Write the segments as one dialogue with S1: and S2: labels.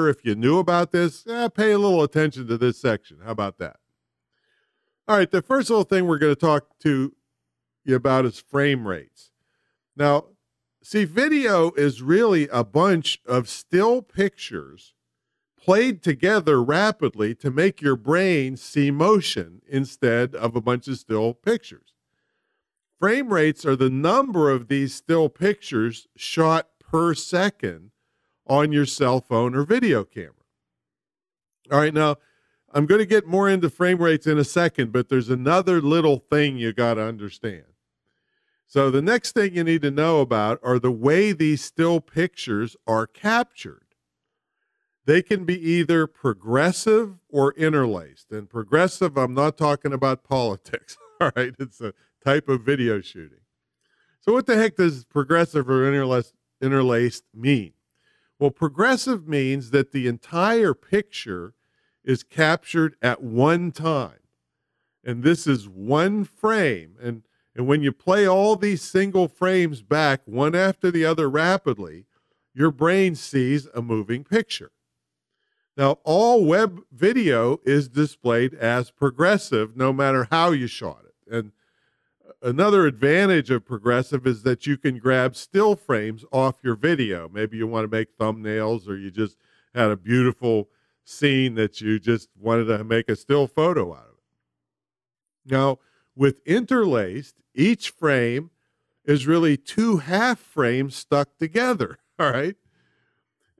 S1: if you knew about this, eh, pay a little attention to this section. How about that? All right, the first little thing we're going to talk to you about is frame rates. Now, see, video is really a bunch of still pictures played together rapidly to make your brain see motion instead of a bunch of still pictures. Frame rates are the number of these still pictures shot per second on your cell phone or video camera. All right, now I'm going to get more into frame rates in a second, but there's another little thing you got to understand. So, the next thing you need to know about are the way these still pictures are captured. They can be either progressive or interlaced. And progressive, I'm not talking about politics. All right, it's a type of video shooting. So, what the heck does progressive or interlaced mean? Well, progressive means that the entire picture is captured at one time. And this is one frame. And, and when you play all these single frames back, one after the other rapidly, your brain sees a moving picture. Now, all web video is displayed as progressive no matter how you shot it. And another advantage of progressive is that you can grab still frames off your video maybe you want to make thumbnails or you just had a beautiful scene that you just wanted to make a still photo out of it now with interlaced each frame is really two half frames stuck together all right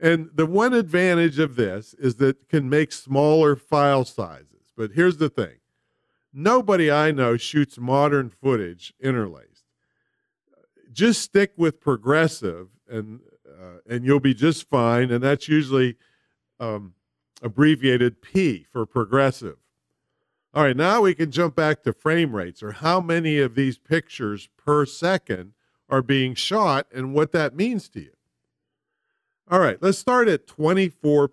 S1: and the one advantage of this is that it can make smaller file sizes but here's the thing Nobody I know shoots modern footage interlaced. Just stick with progressive, and uh, and you'll be just fine. And that's usually um, abbreviated P for progressive. All right, now we can jump back to frame rates or how many of these pictures per second are being shot and what that means to you. All right, let's start at 24 p.